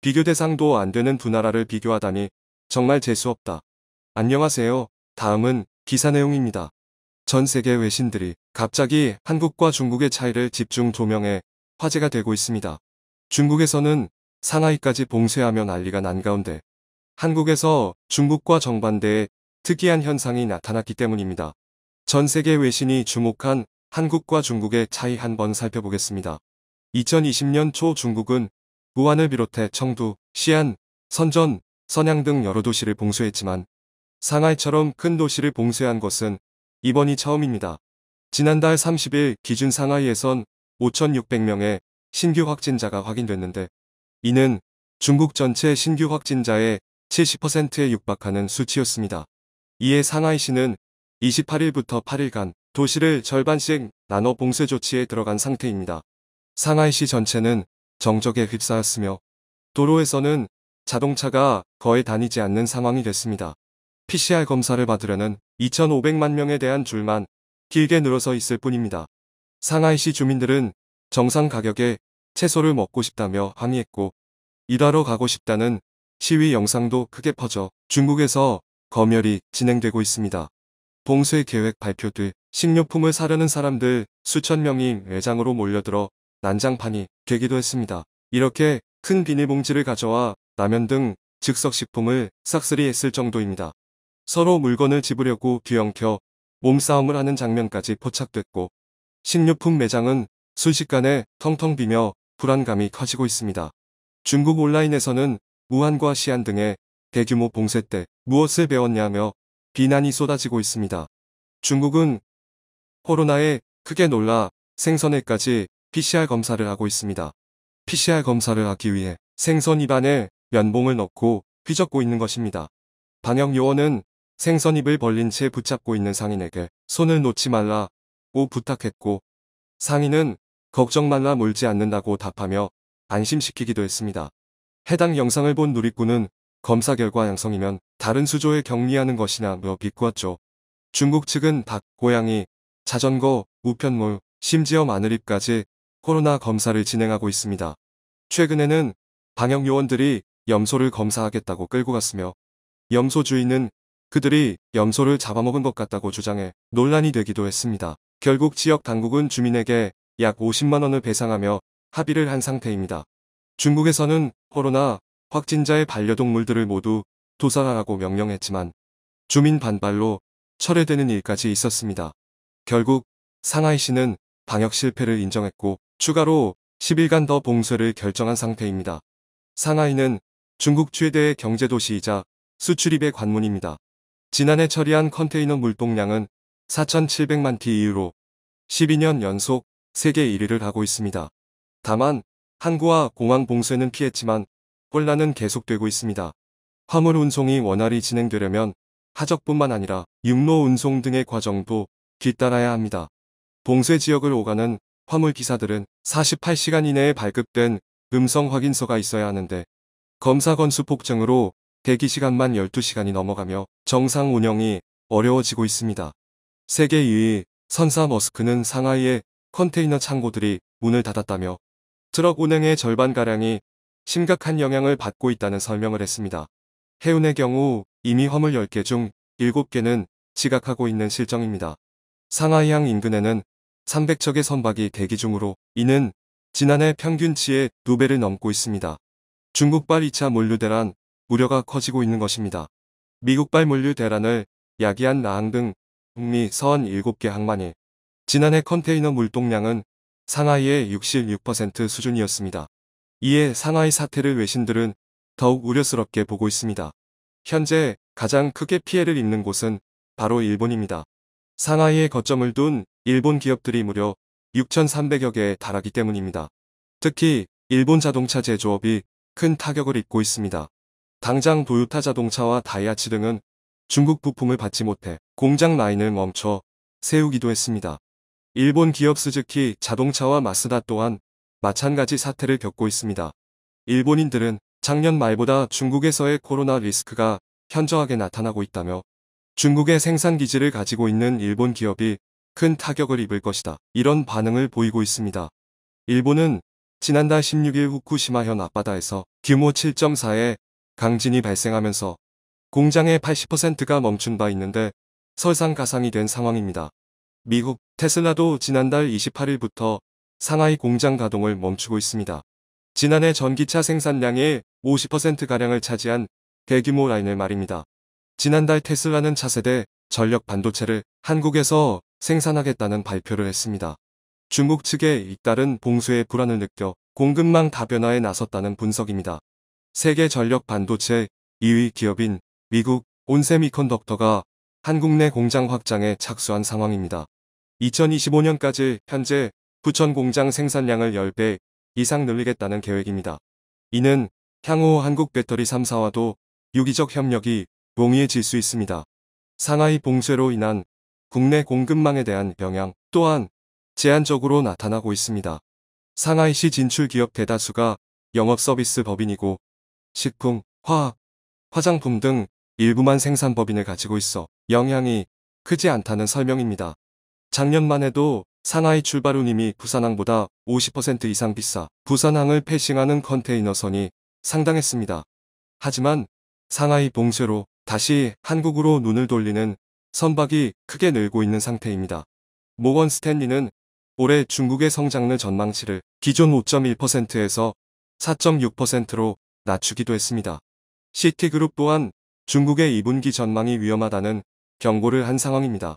비교 대상도 안 되는 두 나라를 비교하다니 정말 재수없다. 안녕하세요. 다음은 기사 내용입니다. 전 세계 외신들이 갑자기 한국과 중국의 차이를 집중 조명해 화제가 되고 있습니다. 중국에서는 상하이까지 봉쇄하며 난리가 난 가운데 한국에서 중국과 정반대의 특이한 현상이 나타났기 때문입니다. 전 세계 외신이 주목한 한국과 중국의 차이 한번 살펴보겠습니다. 2020년 초 중국은 우한을 비롯해 청두, 시안, 선전, 선양 등 여러 도시를 봉쇄했지만 상하이처럼 큰 도시를 봉쇄한 것은 이번이 처음입니다. 지난달 30일 기준 상하이에선 5,600명의 신규 확진자가 확인됐는데 이는 중국 전체 신규 확진자의 70%에 육박하는 수치였습니다. 이에 상하이시는 28일부터 8일간 도시를 절반씩 나눠 봉쇄 조치에 들어간 상태입니다. 상하이시 전체는 정적에 휩싸였으며 도로에서는 자동차가 거의 다니지 않는 상황이 됐습니다. PCR 검사를 받으려는 2,500만 명에 대한 줄만 길게 늘어서 있을 뿐입니다. 상하이시 주민들은 정상 가격에 채소를 먹고 싶다며 항의했고 이하로 가고 싶다는 시위 영상도 크게 퍼져 중국에서 검열이 진행되고 있습니다. 봉쇄 계획 발표뒤 식료품을 사려는 사람들 수천 명이 매장으로 몰려들어 난장판이 되기도 했습니다. 이렇게 큰 비닐봉지를 가져와 라면 등 즉석식품을 싹쓸이 했을 정도입니다. 서로 물건을 집으려고 뒤엉켜 몸싸움을 하는 장면까지 포착됐고 식료품 매장은 순식간에 텅텅 비며 불안감이 커지고 있습니다. 중국 온라인에서는 무한과 시안 등의 대규모 봉쇄 때 무엇을 배웠냐며 비난이 쏟아지고 있습니다. 중국은 코로나에 크게 놀라 생선에까지 PCR 검사를 하고 있습니다. PCR 검사를 하기 위해 생선 입안에 면봉을 넣고 휘젓고 있는 것입니다. 방역 요원은 생선 입을 벌린 채 붙잡고 있는 상인에게 손을 놓지 말라 고 부탁했고 상인은 걱정 말라 물지 않는다고 답하며 안심시키기도 했습니다. 해당 영상을 본 누리꾼은 검사 결과 양성이면 다른 수조에 격리하는 것이나 며 비꼬았죠. 중국 측은 닭, 고양이, 자전거, 우편물, 심지어 마늘잎까지 코로나 검사를 진행하고 있습니다. 최근에는 방역 요원들이 염소를 검사하겠다고 끌고 갔으며 염소 주인은 그들이 염소를 잡아먹은 것 같다고 주장해 논란이 되기도 했습니다. 결국 지역 당국은 주민에게 약 50만 원을 배상하며 합의를 한 상태입니다. 중국에서는 코로나 확진자의 반려동물들을 모두 도살하라고 명령했지만 주민 반발로 철회되는 일까지 있었습니다. 결국 상하이시는 방역 실패를 인정했고 추가로 10일간 더 봉쇄를 결정한 상태입니다. 상하이는 중국 최대의 경제도시이자 수출입의 관문입니다. 지난해 처리한 컨테이너 물동량은 4,700만 티 이후로 12년 연속 세계 1위를 하고 있습니다. 다만 항구와 공항 봉쇄는 피했지만 혼란은 계속되고 있습니다. 화물 운송이 원활히 진행되려면 하적뿐만 아니라 육로 운송 등의 과정도 뒤따라야 합니다. 봉쇄 지역을 오가는 화물 기사들은 48시간 이내에 발급된 음성 확인서가 있어야 하는데 검사 건수 폭증으로 대기 시간만 12시간이 넘어가며 정상 운영이 어려워지고 있습니다. 세계 2위 선사 머스크는 상하이의 컨테이너 창고들이 문을 닫았다며 트럭 운행의 절반가량이 심각한 영향을 받고 있다는 설명을 했습니다. 해운의 경우 이미 화물 10개 중 7개는 지각하고 있는 실정입니다. 상하이항 인근에는 300척의 선박이 대기 중으로 이는 지난해 평균치의 2배를 넘고 있습니다. 중국발 2차 물류 대란 우려가 커지고 있는 것입니다. 미국발 물류 대란을 야기한 나항 등 북미 서한 7개 항만이 지난해 컨테이너 물동량은 상하이의 66% 수준이었습니다. 이에 상하이 사태를 외신들은 더욱 우려스럽게 보고 있습니다. 현재 가장 크게 피해를 입는 곳은 바로 일본입니다. 상하이에 거점을 둔 일본 기업들이 무려 6,300여 개에 달하기 때문입니다. 특히 일본 자동차 제조업이 큰 타격을 입고 있습니다. 당장 도요타 자동차와 다이아치 등은 중국 부품을 받지 못해 공장 라인을 멈춰 세우기도 했습니다. 일본 기업 스즈키 자동차와 마스다 또한 마찬가지 사태를 겪고 있습니다. 일본인들은 작년 말보다 중국에서의 코로나 리스크가 현저하게 나타나고 있다며 중국의 생산기지를 가지고 있는 일본 기업이 큰 타격을 입을 것이다. 이런 반응을 보이고 있습니다. 일본은 지난달 16일 후쿠시마현 앞바다에서 규모 7.4의 강진이 발생하면서 공장의 80%가 멈춘 바 있는데 설상가상이 된 상황입니다. 미국 테슬라도 지난달 28일부터 상하이 공장 가동을 멈추고 있습니다. 지난해 전기차 생산량의 50%가량을 차지한 대규모 라인을 말입니다. 지난달 테슬라는 차세대 전력 반도체를 한국에서 생산하겠다는 발표를 했습니다. 중국 측의 잇따른 봉쇄의 불안을 느껴 공급망 다변화에 나섰다는 분석입니다. 세계 전력 반도체 2위 기업인 미국 온세미컨덕터가 한국 내 공장 확장에 착수한 상황입니다. 2025년까지 현재 부천 공장 생산량을 10배 이상 늘리겠다는 계획입니다. 이는 향후 한국 배터리 3사와도 유기적 협력이 몽의해질수 있습니다. 상하이 봉쇄로 인한 국내 공급망에 대한 영향 또한 제한적으로 나타나고 있습니다. 상하이시 진출 기업 대다수가 영업 서비스 법인이고 식품, 화학, 화장품 등 일부만 생산 법인을 가지고 있어 영향이 크지 않다는 설명입니다. 작년만 해도 상하이 출발운임이 부산항보다 50% 이상 비싸 부산항을 패싱하는 컨테이너선이 상당했습니다. 하지만 상하이 봉쇄로 다시 한국으로 눈을 돌리는 선박이 크게 늘고 있는 상태입니다. 모건 스탠리는 올해 중국의 성장률 전망치를 기존 5.1%에서 4.6%로 낮추기도 했습니다. 시티그룹 또한 중국의 2분기 전망이 위험하다는 경고를 한 상황입니다.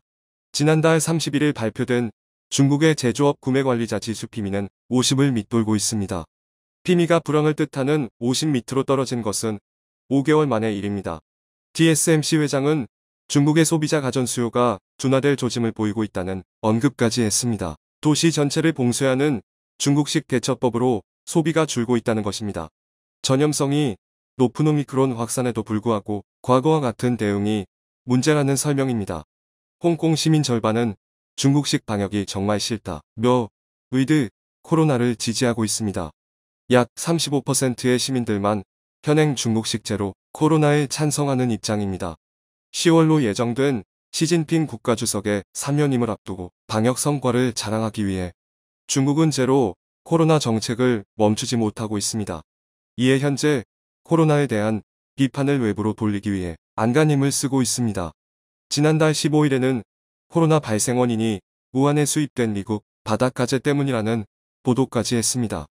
지난달 31일 발표된 중국의 제조업 구매관리자 지수 피미는 50을 밑돌고 있습니다. 피미가 불황을 뜻하는 50 밑으로 떨어진 것은 5개월 만의 일입니다. t s m c 회장은 중국의 소비자 가전 수요가 둔화될 조짐을 보이고 있다는 언급까지 했습니다. 도시 전체를 봉쇄하는 중국식 대처법으로 소비가 줄고 있다는 것입니다. 전염성이 높은 오미크론 확산에도 불구하고 과거와 같은 대응이 문제라는 설명입니다. 홍콩 시민 절반은 중국식 방역이 정말 싫다. 며 의드 코로나를 지지하고 있습니다. 약 35%의 시민들만 현행 중국식 제로 코로나에 찬성하는 입장입니다. 10월로 예정된 시진핑 국가주석의 3년임을 앞두고 방역 성과를 자랑하기 위해 중국은 제로 코로나 정책을 멈추지 못하고 있습니다. 이에 현재 코로나에 대한 비판을 외부로 돌리기 위해 안간힘을 쓰고 있습니다. 지난달 15일에는 코로나 발생 원인이 우한에 수입된 미국 바닷가재 때문이라는 보도까지 했습니다.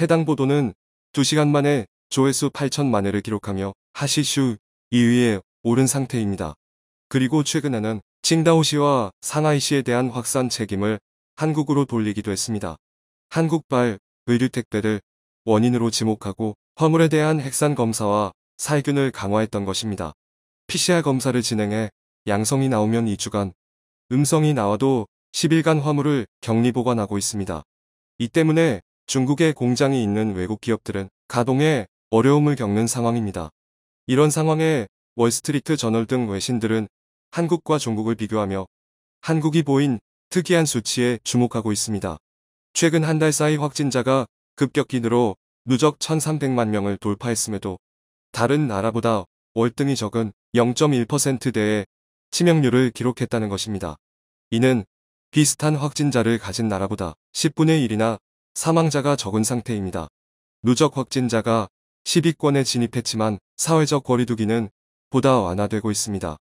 해당 보도는 2시간 만에 조회수 8천만 회를 기록하며 하시슈 2위에 오른 상태입니다. 그리고 최근에는 칭다오시와 상하이시에 대한 확산 책임을 한국으로 돌리기도 했습니다. 한국발 의류 택배를 원인으로 지목하고 화물에 대한 핵산 검사와 살균을 강화했던 것입니다. PCR 검사를 진행해 양성이 나오면 2주간, 음성이 나와도 10일간 화물을 격리 보관하고 있습니다. 이 때문에 중국에 공장이 있는 외국 기업들은 가동에 어려움을 겪는 상황입니다. 이런 상황에 월스트리트 저널 등 외신들은 한국과 중국을 비교하며 한국이 보인 특이한 수치에 주목하고 있습니다. 최근 한 달 사이 확진자가 급격히늘어 누적 1,300만 명을 돌파했음에도 다른 나라보다 월등히 적은 0.1%대의 치명률을 기록했다는 것입니다. 이는 비슷한 확진자를 가진 나라보다 10분의 1이나 사망자가 적은 상태입니다. 누적 확진자가 10위권에 진입했지만 사회적 거리두기는 보다 완화되고 있습니다.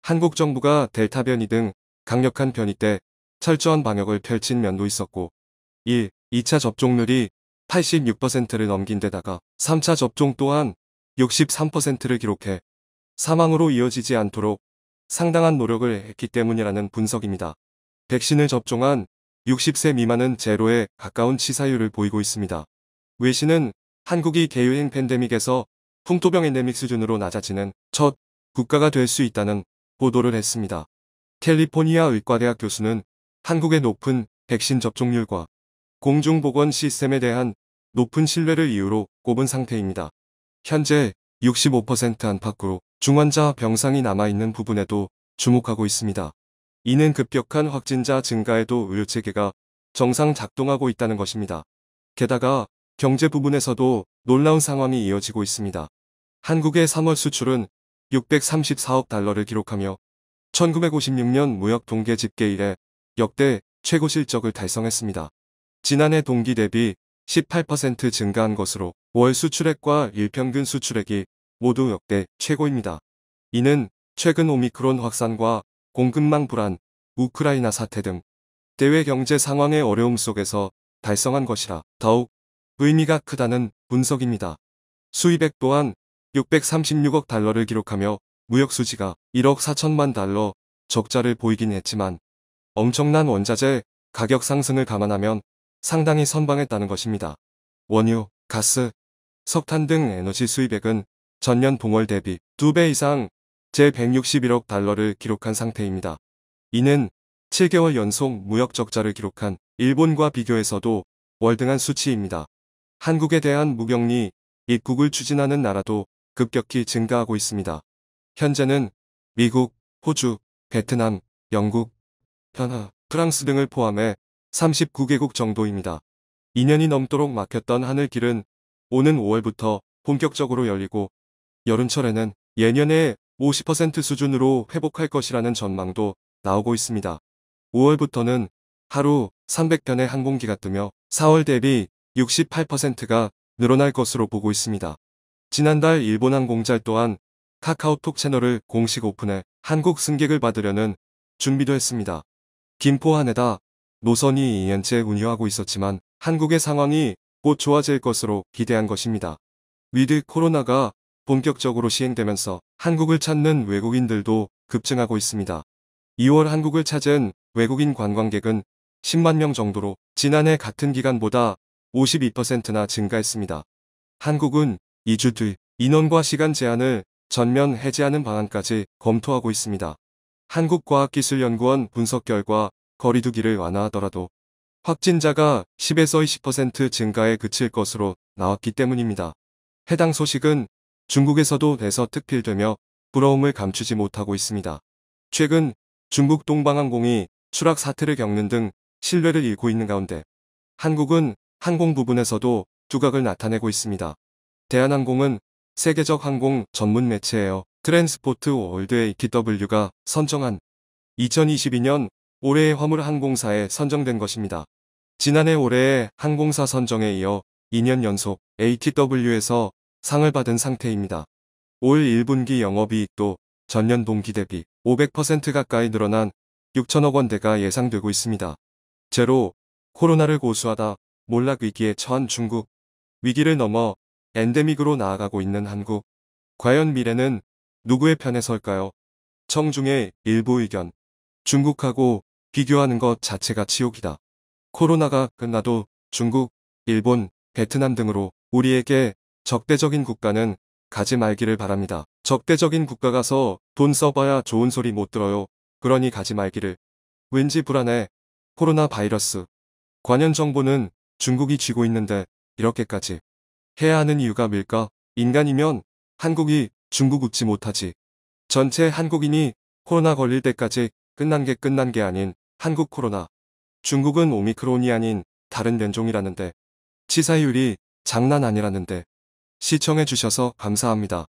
한국 정부가 델타 변이 등 강력한 변이 때 철저한 방역을 펼친 면도 있었고 1. 2차 접종률이 86%를 넘긴 데다가 3차 접종 또한 63%를 기록해 사망으로 이어지지 않도록 상당한 노력을 했기 때문이라는 분석입니다. 백신을 접종한 60세 미만은 제로에 가까운 치사율을 보이고 있습니다. 외신은 한국이 개유행 팬데믹에서 풍토병 엔데믹 수준으로 낮아지는 첫 국가가 될 수 있다는 보도를 했습니다. 캘리포니아 의과대학 교수는 한국의 높은 백신 접종률과 공중보건 시스템에 대한 높은 신뢰를 이유로 꼽은 상태입니다. 현재 65% 안팎으로 중환자 병상이 남아있는 부분에도 주목하고 있습니다. 이는 급격한 확진자 증가에도 의료체계가 정상 작동하고 있다는 것입니다. 게다가 경제 부분에서도 놀라운 상황이 이어지고 있습니다. 한국의 3월 수출은 634억 달러를 기록하며 1956년 무역 동계 집계 이래 역대 최고 실적을 달성했습니다. 지난해 동기 대비 18% 증가한 것으로 월 수출액과 일평균 수출액이 모두 역대 최고입니다. 이는 최근 오미크론 확산과 공급망 불안, 우크라이나 사태 등 대외 경제 상황의 어려움 속에서 달성한 것이라 더욱 의미가 크다는 분석입니다. 수입액 또한 636억 달러를 기록하며 무역 수지가 1억 4천만 달러 적자를 보이긴 했지만 엄청난 원자재 가격 상승을 감안하면 상당히 선방했다는 것입니다. 원유, 가스, 석탄 등 에너지 수입액은 전년 동월 대비 2배 이상 제161억 달러를 기록한 상태입니다. 이는 7개월 연속 무역 적자를 기록한 일본과 비교해서도 월등한 수치입니다. 한국에 대한 무격리, 입국을 추진하는 나라도 급격히 증가하고 있습니다. 현재는 미국, 호주, 베트남, 영국, 현하, 프랑스 등을 포함해 39개국 정도입니다. 2년이 넘도록 막혔던 하늘길은 오는 5월부터 본격적으로 열리고 여름철에는 예년의 50% 수준으로 회복할 것이라는 전망도 나오고 있습니다. 5월부터는 하루 300편의 항공기가 뜨며 4월 대비 68%가 늘어날 것으로 보고 있습니다. 지난달 일본 항공잘 또한 카카오톡 채널을 공식 오픈해 한국 승객을 받으려는 준비도 했습니다. 김포 한에다 노선이 2년째 운영하고 있었지만 한국의 상황이 곧 좋아질 것으로 기대한 것입니다. 위드 코로나가 본격적으로 시행되면서 한국을 찾는 외국인들도 급증하고 있습니다. 2월 한국을 찾은 외국인 관광객은 10만 명 정도로 지난해 같은 기간보다 52%나 증가했습니다. 한국은 2주 뒤 인원과 시간 제한을 전면 해제하는 방안까지 검토하고 있습니다. 한국과학기술연구원 분석 결과 거리두기를 완화하더라도 확진자가 10에서 20% 증가에 그칠 것으로 나왔기 때문입니다. 해당 소식은 중국에서도 대서 특필되며 부러움을 감추지 못하고 있습니다. 최근 중국 동방항공이 추락 사태를 겪는 등 신뢰를 잃고 있는 가운데 한국은 항공 부분에서도 두각을 나타내고 있습니다. 대한항공은 세계적 항공 전문 매체에요. 트랜스포트 월드 a e t w 가 선정한 2022년 올해의 화물 항공사에 선정된 것입니다. 지난해 올해의 항공사 선정에 이어 2년 연속 ATW에서 상을 받은 상태입니다. 올 1분기 영업이익도 전년 동기 대비 500% 가까이 늘어난 6천억 원대가 예상되고 있습니다. 제로 코로나를 고수하다 몰락 위기에 처한 중국, 위기를 넘어 엔데믹으로 나아가고 있는 한국. 과연 미래는 누구의 편에 설까요? 청중의 일부 의견. 중국하고 비교하는 것 자체가 치욕이다 코로나가 끝나도 중국, 일본, 베트남 등으로 우리에게 적대적인 국가는 가지 말기를 바랍니다. 적대적인 국가 가서 돈 써봐야 좋은 소리 못 들어요. 그러니 가지 말기를. 왠지 불안해. 코로나 바이러스. 관련 정부는 중국이 쥐고 있는데 이렇게까지 해야 하는 이유가 밀까? 인간이면 한국이 중국 웃지 못하지. 전체 한국인이 코로나 걸릴 때까지 끝난 게 끝난 게 아닌 한국 코로나. 중국은 오미크론이 아닌 다른 변종이라는데. 치사율이 장난 아니라는데. 시청해주셔서 감사합니다.